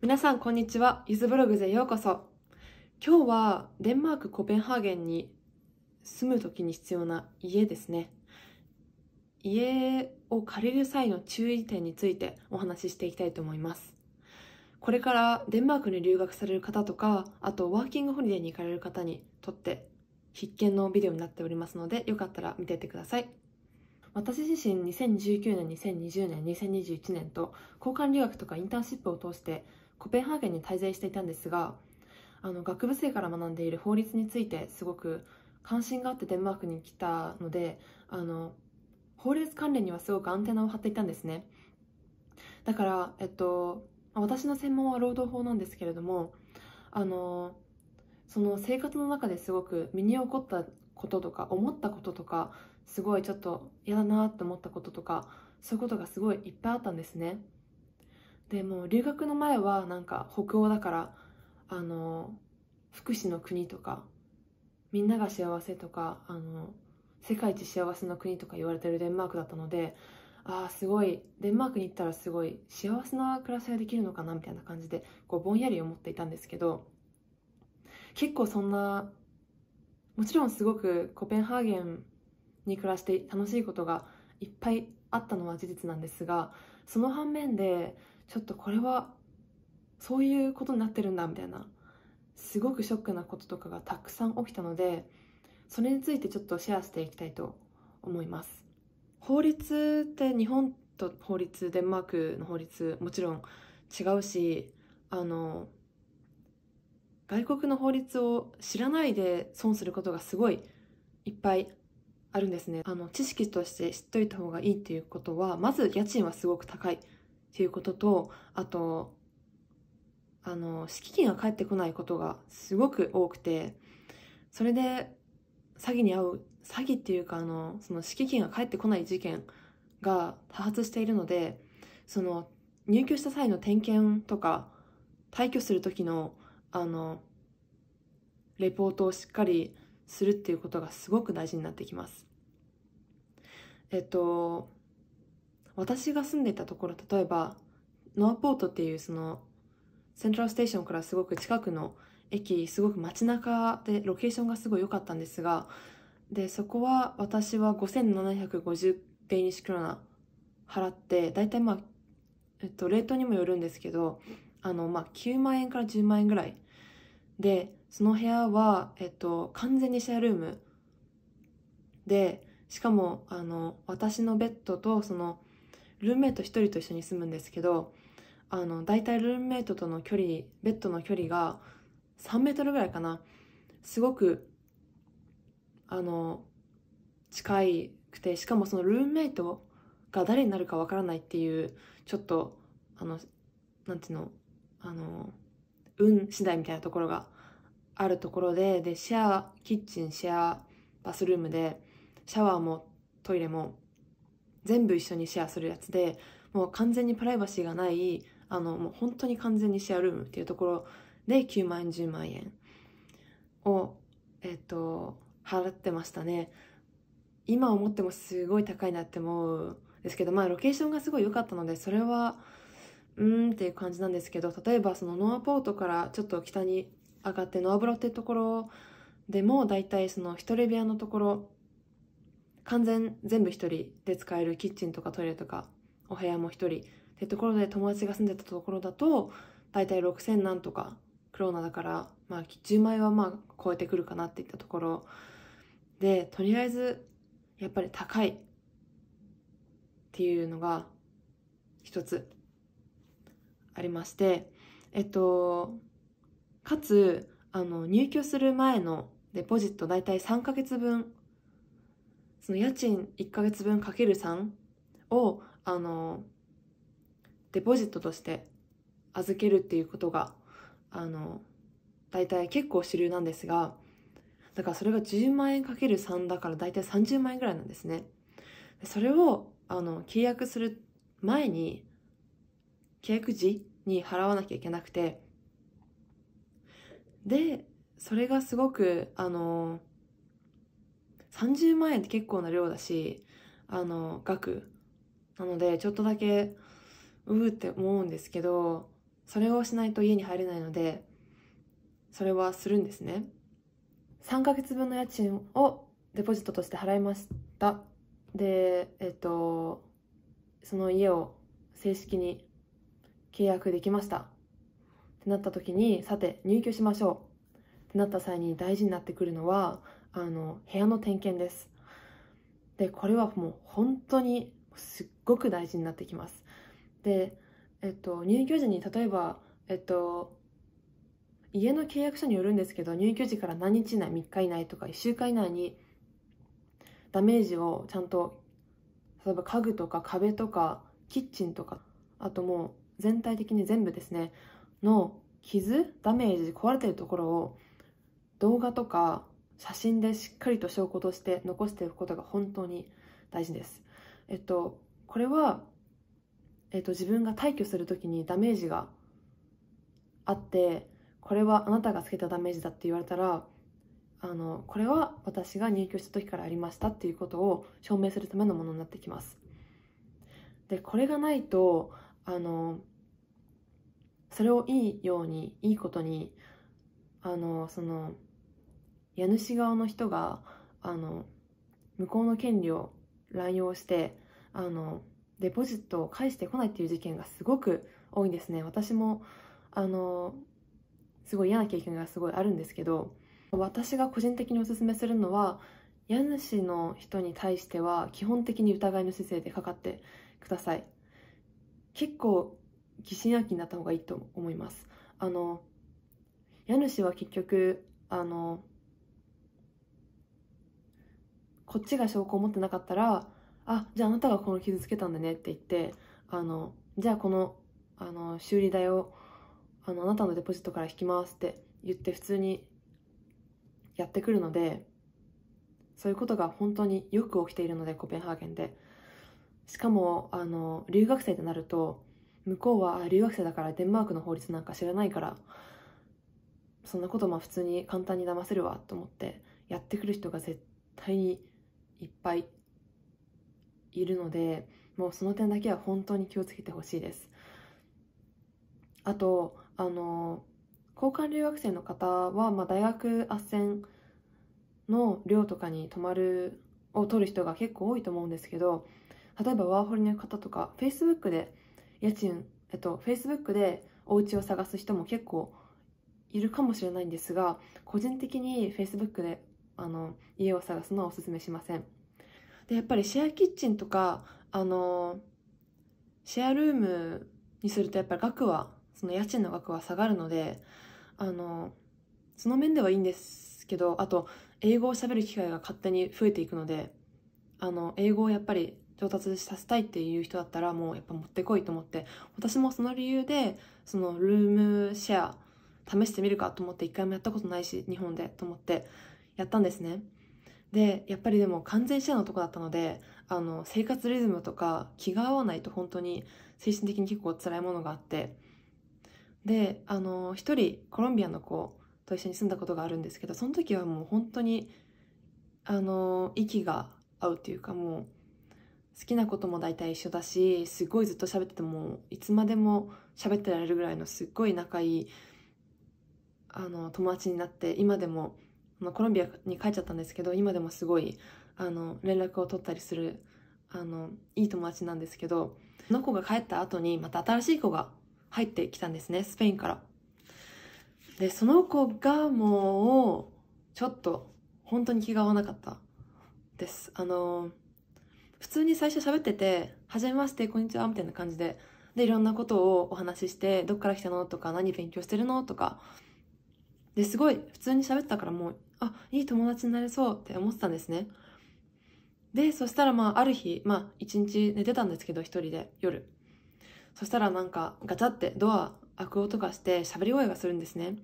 皆さんこんにちは。ゆずブログでようこそ。今日はデンマーク・コペンハーゲンに住む時に必要な家ですね。家を借りる際の注意点についてお話ししていきたいと思います。これからデンマークに留学される方とか、あとワーキングホリデーに行かれる方にとって必見のビデオになっておりますので、よかったら見ていてください。私自身2019年、2020年、2021年と交換留学とかインターンシップを通してコペンハーゲンに滞在していたんですがあの学部生から学んでいる法律についてすごく関心があってデンマークに来たのであの法律関連にはすごくアンテナを張っていたんですねだから、えっと、私の専門は労働法なんですけれどもあのその生活の中ですごく身に起こったこととか思ったこととかすごいちょっと嫌だなって思ったこととかそういうことがすごいいっぱいあったんですね。でも留学の前はなんか北欧だからあの福祉の国とかみんなが幸せとかあの世界一幸せの国とか言われてるデンマークだったのでああすごいデンマークに行ったらすごい幸せな暮らしができるのかなみたいな感じでこうぼんやり思っていたんですけど結構そんなもちろんすごくコペンハーゲンに暮らして楽しいことがいっぱいあったのは事実なんですがその反面でちょっとこれはそういうことになってるんだみたいなすごくショックなこととかがたくさん起きたのでそれについてちょっとシェアしていきたいと思います法律って日本と法律デンマークの法律もちろん違うしあの外国の法律を知らないで損することがすごいいっぱいあるんですねあの知識として知っといた方がいいっていうことはまず家賃はすごく高いっていうことと、あと、あの、敷金が返ってこないことがすごく多くて、それで詐欺に遭う、詐欺っていうかあの、その敷金が返ってこない事件が多発しているので、その、入居した際の点検とか、退去する時の、あの、レポートをしっかりするっていうことがすごく大事になってきます。えっと、私が住んでたところ例えばノアポートっていうそのセントラルステーションからすごく近くの駅すごく街中でロケーションがすごい良かったんですがでそこは私は5750デニッシュクロナ払って大体まあえっとレートにもよるんですけどあのまあ9万円から10万円ぐらいでその部屋はえっと完全にシェアルームでしかもあの私のベッドとそのルーメイト1人と一緒に住むんですけどあの大体ルーメイトとの距離ベッドの距離が3メートルぐらいかなすごくあの近いくてしかもそのルーメイトが誰になるかわからないっていうちょっとあのなんていうのあの運次第みたいなところがあるところででシェアキッチンシェアバスルームでシャワーもトイレも全部一緒にシェアするやつでもう完全にプライバシーがないあのもう本当に完全にシェアルームっていうところで9万円10万円をえっ、ー、と払ってましたね今思ってもすごい高いなって思うんですけどまあロケーションがすごい良かったのでそれはうーんっていう感じなんですけど例えばそのノアポートからちょっと北に上がってノアブロっていうところでも大体その一人部屋のところ完全全部一人で使えるキッチンとかトイレとかお部屋も一人ってところで友達が住んでたところだと大体6,000なんとかクローナだから、まあ、10万円はまあ超えてくるかなっていったところでとりあえずやっぱり高いっていうのが一つありましてえっとかつあの入居する前のデポジット大体3ヶ月分その家賃1ヶ月分かける3を、あの、デポジットとして預けるっていうことが、あの、大体結構主流なんですが、だからそれが10万円かける3だから大体30万円ぐらいなんですね。それを、あの、契約する前に、契約時に払わなきゃいけなくて、で、それがすごく、あの、30万円って結構な量だし、あの、額。なので、ちょっとだけ、うーって思うんですけど、それをしないと家に入れないので、それはするんですね。3ヶ月分の家賃をデポジットとして払いました。で、えっと、その家を正式に契約できました。ってなった時に、さて入居しましょう。ってなった際に大事になってくるのは、あの、部屋の点検です。で、これはもう本当にすっごく大事になってきます。で、えっと、入居時に例えば、えっと、家の契約書によるんですけど、入居時から何日以内、3日以内とか1週間以内にダメージをちゃんと、例えば家具とか壁とかキッチンとか、あともう全体的に全部ですね、の傷、ダメージ、壊れてるところを動画とか写真でしっかりと証拠として残しておくことが本当に大事です。えっと、これは、えっと、自分が退去するときにダメージがあって、これはあなたがつけたダメージだって言われたら、あの、これは私が入居した時からありましたっていうことを証明するためのものになってきます。で、これがないと、あの、それをいいように、いいことに、あの、その、家主側の人があの向こうの権利を乱用してあのデポジットを返してこないっていう事件がすごく多いんですね私もあのすごい嫌な経験がすごいあるんですけど私が個人的におすすめするのは家主の人に対しては基本的に疑いの姿勢でかかってください結構疑心暗鬼になった方がいいと思いますあの家主は結局あのこっちが証拠を持ってなかったらあじゃああなたがこの傷つけたんだねって言ってあのじゃあこのあの修理代をあのあなたのデポジットから引きますって言って普通にやってくるのでそういうことが本当によく起きているのでコペンハーゲンでしかもあの留学生となると向こうは留学生だからデンマークの法律なんか知らないからそんなことまあ普通に簡単に騙せるわと思ってやってくる人が絶対にいっぱいいるのでもうその点だけは本当に気をつけてほしいですあとあの交換留学生の方は、まあ、大学斡旋の寮とかに泊まるを取る人が結構多いと思うんですけど例えばワーホリの方とかフェイスブックで家賃えっとフェイスブックでお家を探す人も結構いるかもしれないんですが個人的にフェイスブックであの家を探すのはおすすめしませんでやっぱりシェアキッチンとかあのシェアルームにするとやっぱり額はその家賃の額は下がるのであのその面ではいいんですけどあと英語をしゃべる機会が勝手に増えていくのであの英語をやっぱり上達させたいっていう人だったらもうやっぱ持ってこいと思って私もその理由でそのルームシェア試してみるかと思って一回もやったことないし日本でと思ってやったんですね。で、やっぱりでも完全試合のとこだったので、あの、生活リズムとか気が合わないと本当に精神的に結構辛いものがあって、で、あの、一人コロンビアの子と一緒に住んだことがあるんですけど、その時はもう本当に、あの、息が合うっていうかもう、好きなことも大体一緒だし、すごいずっと喋ってても、いつまでも喋ってられるぐらいのすっごい仲いい、あの、友達になって、今でもまあ、コロンビアに帰っちゃったんですけど今でもすごいあの連絡を取ったりするあのいい友達なんですけどその子が帰った後にまた新しい子が入ってきたんですねスペインから。でその子がもうちょっと本当に気が合わなかったです。あの普通に最初喋ってて「はじめましてこんにちは」みたいな感じででいろんなことをお話しして「どっから来たの?」とか「何勉強してるの?」とかですごい普通に喋ってたからもう、あ、いい友達になれそうって思ってたんですね。で、そしたらまあある日、まあ一日寝てたんですけど一人で夜。そしたらなんかガチャってドア開く音がして喋り声がするんですね。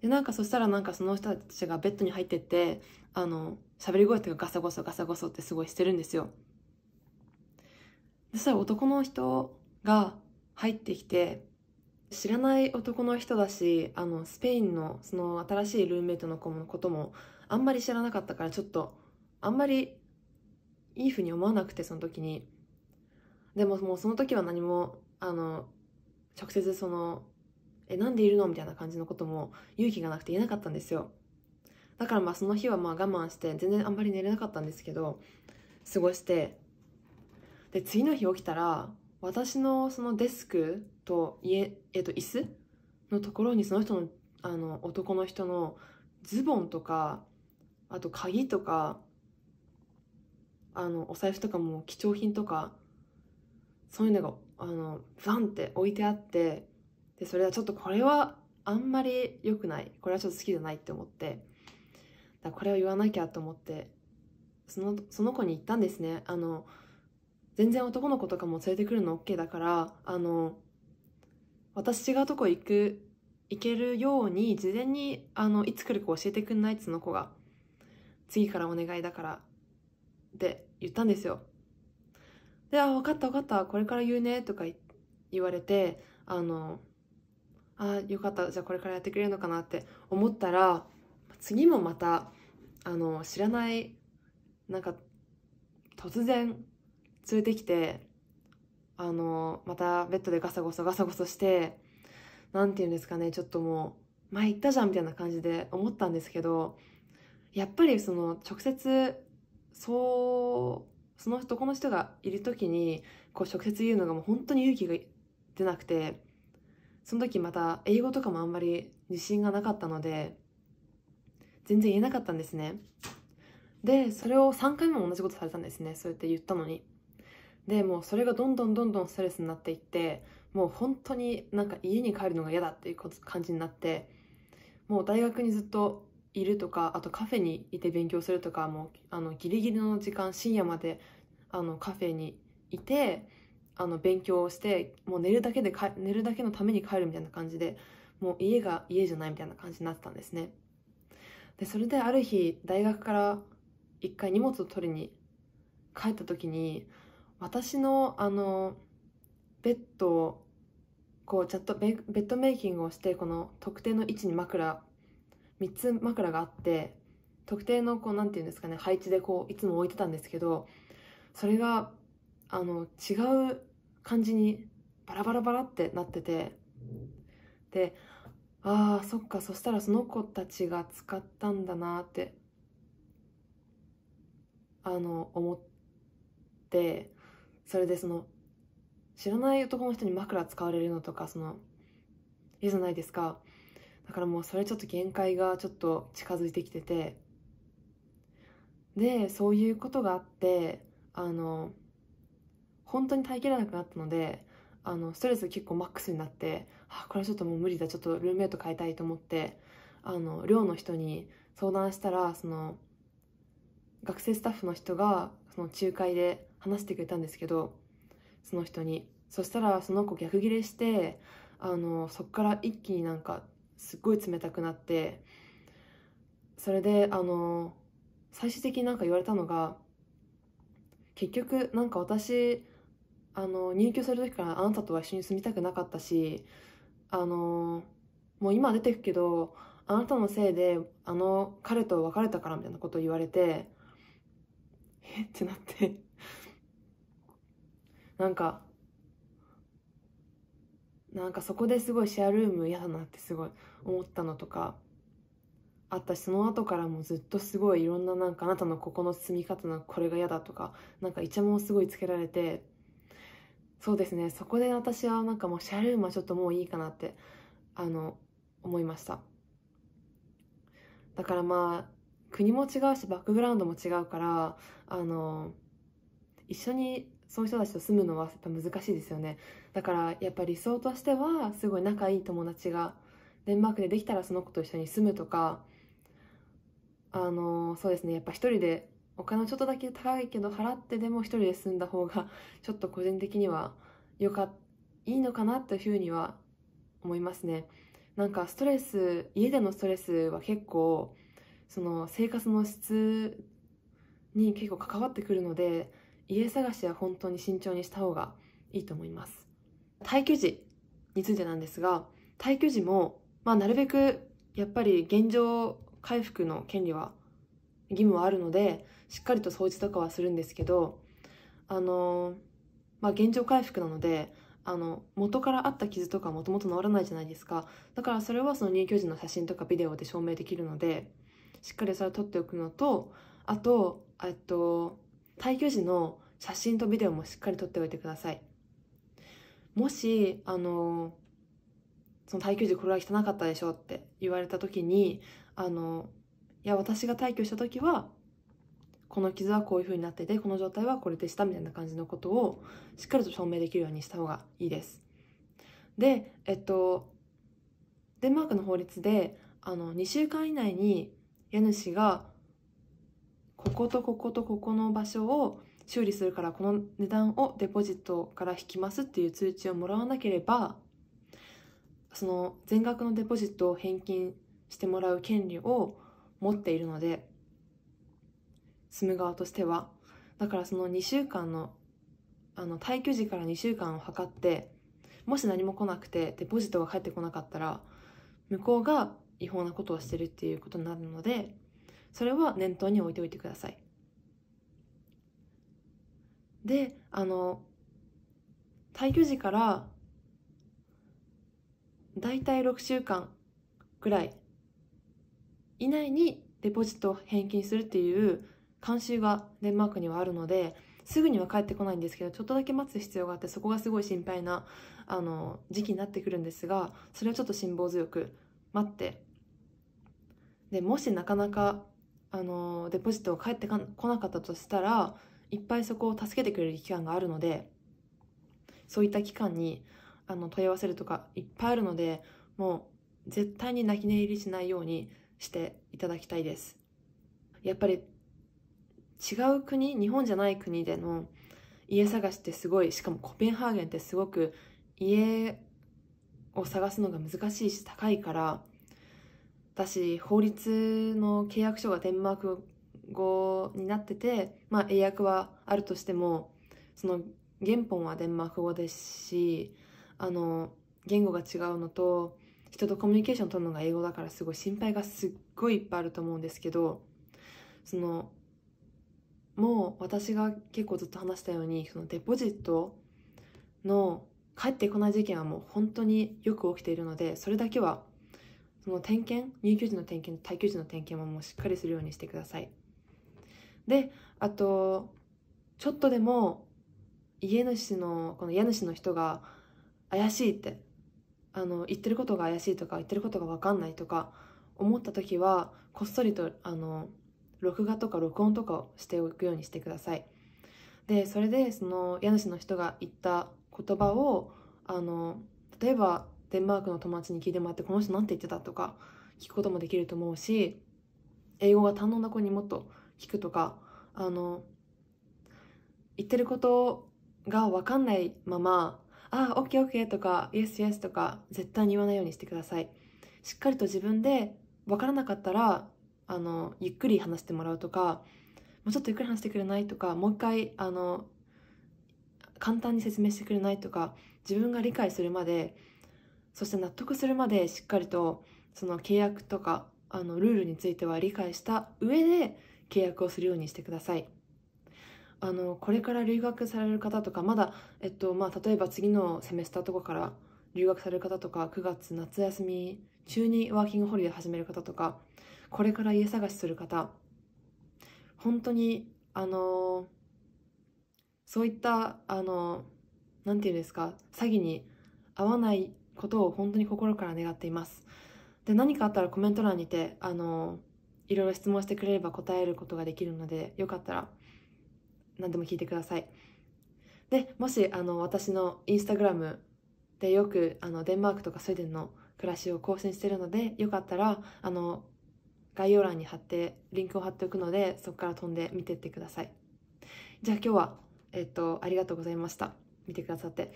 で、なんかそしたらなんかその人たちがベッドに入ってって、あの、喋り声というかガサゴソガサゴソってすごいしてるんですよ。そしたら男の人が入ってきて、知らない男の人だしあのスペインのその新しいルーメイトの子のこともあんまり知らなかったからちょっとあんまりいいふうに思わなくてその時にでももうその時は何もあの直接その「えなんでいるの?」みたいな感じのことも勇気がなくて言えなかったんですよだからまあその日はまあ我慢して全然あんまり寝れなかったんですけど過ごしてで次の日起きたら私のそのデスクと家、えっと、椅子のところにその人の、あの、男の人のズボンとか、あと鍵とか、あの、お財布とかも貴重品とか、そういうのが、あの、ブンって置いてあって、で、それはちょっとこれはあんまり良くない。これはちょっと好きじゃないって思って、だこれを言わなきゃと思って、その、その子に言ったんですね。あの、全然男の子とかも連れてくるの OK だから、あの、私違うとこ行く、行けるように、事前に、あの、いつ来るか教えてくんないっつの子が、次からお願いだから、って言ったんですよ。で、あ、分かった分かった、これから言うね、とか言われて、あの、あ、よかった、じゃあこれからやってくれるのかなって思ったら、次もまた、あの、知らない、なんか、突然連れてきて、あの、またベッドでガサゴソガサゴソして、何て言うんですかね、ちょっともう、前行ったじゃんみたいな感じで思ったんですけど、やっぱりその直接、そう、その男の人がいる時に、こう直接言うのがもう本当に勇気が出なくて、その時また英語とかもあんまり自信がなかったので、全然言えなかったんですね。で、それを3回目も同じことされたんですね。そうやって言ったのに。でもうそれがどんどんどんどんストレスになっていってもう本当になんか家に帰るのが嫌だっていう感じになってもう大学にずっといるとかあとカフェにいて勉強するとかもうあのギリギリの時間深夜まであのカフェにいてあの勉強をしてもう寝るだけでか寝るだけのために帰るみたいな感じでもう家が家じゃないみたいな感じになってたんですねでそれである日大学から一回荷物を取りに帰った時に私のあのベッドをこうちゃんとベッドメイキングをしてこの特定の位置に枕3つ枕があって特定のこう何て言うんですかね配置でこういつも置いてたんですけどそれがあの違う感じにバラバラバラってなっててでああそっかそしたらその子たちが使ったんだなってあの思ってそれでその知らない男の人に枕使われるのとかそのいいじゃないですかだからもうそれちょっと限界がちょっと近づいてきててでそういうことがあってあの本当に耐えきれなくなったのであのストレス結構マックスになってあこれちょっともう無理だちょっとルーメイト変えたいと思ってあの寮の人に相談したらその学生スタッフの人がその仲介で話してくれたんですけどその人にそしたらその子逆ギレしてあのそっから一気になんかすっごい冷たくなってそれであの最終的になんか言われたのが結局なんか私あの入居する時からあなたとは一緒に住みたくなかったしあのもう今出てくけどあなたのせいであの彼と別れたからみたいなことを言われてえってなってなんかなんかそこですごいシェアルーム嫌だなってすごい思ったのとかあったしその後からもずっとすごいいろんななんかあなたのここの住み方のこれが嫌だとかなんかイチャモンすごいつけられてそうですねそこで私はなんかもうシェアルームはちょっともういいかなってあの思いましただからまあ国も違うしバックグラウンドも違うからあの一緒にそういう人たちと住むのはやっぱ難しいですよねだからやっぱ理想としてはすごい仲いい友達がデンマークでできたらその子と一緒に住むとかあのそうですねやっぱ一人でお金ちょっとだけ高いけど払ってでも一人で住んだ方が ちょっと個人的にはよかいいのかなというふうには思いますねなんかストレス家でのストレスは結構その生活の質に結構関わってくるので家探しは本当に慎重にした方がいいと思います。退去時についてなんですが、退去時も、まあ、なるべくやっぱり現状回復の権利は義務はあるのでしっかりと掃除とかはするんですけどあの、まあ、現状回復なのであの元からあった傷とかもともと治らないじゃないですかだからそれはその入居時の写真とかビデオで証明できるのでしっかりそれを撮っておくのとあとえっと退去時の写真とビデオもしっかり撮っておいてください。もし、あの、その退去時これは汚かったでしょって言われた時に、あの、いや、私が退去した時は、この傷はこういう風になってて、この状態はこれでしたみたいな感じのことをしっかりと証明できるようにした方がいいです。で、えっと、デンマークの法律で、あの、2週間以内に家主がこことこことここの場所を修理するからこの値段をデポジットから引きますっていう通知をもらわなければその全額のデポジットを返金してもらう権利を持っているので住む側としてはだからその2週間のあの退去時から2週間を測ってもし何も来なくてデポジットが返ってこなかったら向こうが違法なことをしてるっていうことになるのでそれは念頭に置いておいてください。であの退去時からだいたい6週間ぐらい以内にデポジットを返金するっていう慣習がデンマークにはあるのですぐには帰ってこないんですけどちょっとだけ待つ必要があってそこがすごい心配なあの時期になってくるんですがそれはちょっと辛抱強く待ってでもしなかなかあのデポジットが返ってこなかったとしたらいっぱいそこを助けてくれる機関があるのでそういった機関にあの問い合わせるとかいっぱいあるのでもう絶対に泣き寝入りしないようにしていただきたいですやっぱり違う国日本じゃない国での家探しってすごいしかもコペンハーゲンってすごく家を探すのが難しいし高いから私法律の契約書がデンマーク語になってて、まあ、英訳はあるとしてもその原本はデンマーク語ですしあの言語が違うのと人とコミュニケーション取るのが英語だからすごい心配がすっごいいっぱいあると思うんですけどそのもう私が結構ずっと話したようにそのデポジットの帰ってこない事件はもう本当によく起きているのでそれだけはその点検入居時の点検退居時の点検ももうしっかりするようにしてくださいであとちょっとでも家主のこの家主の人が怪しいってあの言ってることが怪しいとか言ってることが分かんないとか思った時はこっそりとあの録画とか録音とかをしておくようにしてくださいでそれでその家主の人が言った言葉をあの例えばデンマークの友達に聞いてもらってこの人何て言ってたとか聞くこともできると思うし英語が堪能な子にもっと聞くとかあの言ってることが分かんないまま「あオッケーオッケー」とか「イエスイエス」とか絶対に言わないようにしてください。しっかりと自分で分からなかったらあのゆっくり話してもらうとかもうちょっとゆっくり話してくれないとかもう一回あの簡単に説明してくれないとか自分が理解するまでそして納得するまでしっかりとその契約とかあのルールについては理解した上で契約をするようにしてください。あのこれから留学される方とかまだ、えっとまあ、例えば次のセメスターとかから留学される方とか9月夏休み中にワーキングホリデー始める方とかこれから家探しする方本当にあのそういったあのなんていうんですか詐欺に合わないことを本当に心から願っています。で、何かあったらコメント欄にて、あの、いろいろ質問してくれれば答えることができるので、よかったら何でも聞いてください。で、もし、あの、私のインスタグラムでよく、あの、デンマークとかスウェーデンの暮らしを更新してるので、よかったら、あの、概要欄に貼って、リンクを貼っておくので、そこから飛んで見てってください。じゃあ今日は、えっと、ありがとうございました。見てくださって。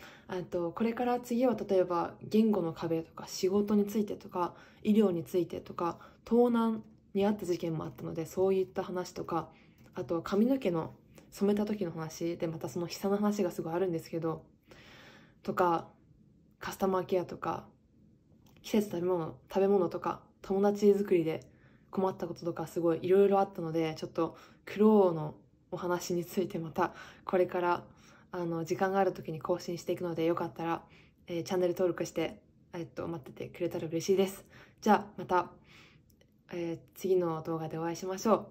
とこれから次は例えば言語の壁とか仕事についてとか医療についてとか盗難にあった事件もあったのでそういった話とかあと髪の毛の染めた時の話でまたその悲惨な話がすごいあるんですけどとかカスタマーケアとか季節食べ物食べ物とか友達作りで困ったこととかすごいいろいろあったのでちょっと苦労のお話についてまたこれからあの時間がある時に更新していくのでよかったら、えー、チャンネル登録して、えっと、待っててくれたら嬉しいです。じゃあまた、えー、次の動画でお会いしましょう。